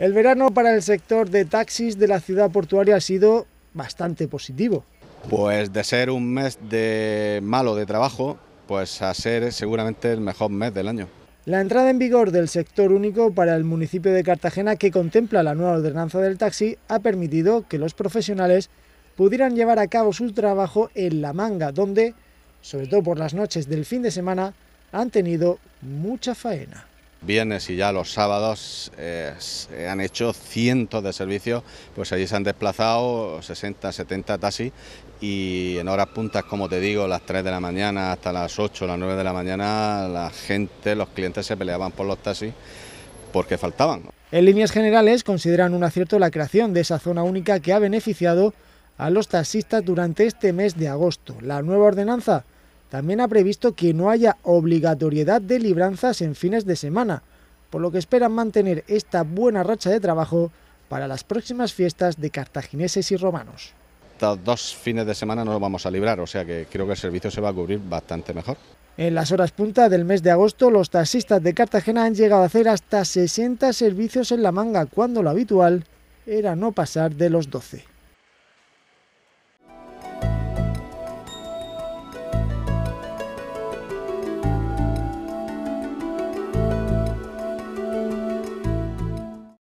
El verano para el sector de taxis de la ciudad portuaria ha sido bastante positivo. Pues de ser un mes de malo de trabajo, pues a ser seguramente el mejor mes del año. La entrada en vigor del sector único para el municipio de Cartagena, que contempla la nueva ordenanza del taxi, ha permitido que los profesionales pudieran llevar a cabo su trabajo en La Manga, donde, sobre todo por las noches del fin de semana, han tenido mucha faena viernes y ya los sábados eh, se han hecho cientos de servicios, pues allí se han desplazado 60, 70 taxis y en horas puntas, como te digo, las 3 de la mañana hasta las 8, las 9 de la mañana, la gente, los clientes se peleaban por los taxis porque faltaban. En líneas generales consideran un acierto la creación de esa zona única que ha beneficiado a los taxistas durante este mes de agosto. La nueva ordenanza también ha previsto que no haya obligatoriedad de libranzas en fines de semana, por lo que esperan mantener esta buena racha de trabajo para las próximas fiestas de cartagineses y romanos. Estos dos fines de semana no vamos a librar, o sea que creo que el servicio se va a cubrir bastante mejor. En las horas punta del mes de agosto, los taxistas de Cartagena han llegado a hacer hasta 60 servicios en la manga, cuando lo habitual era no pasar de los 12.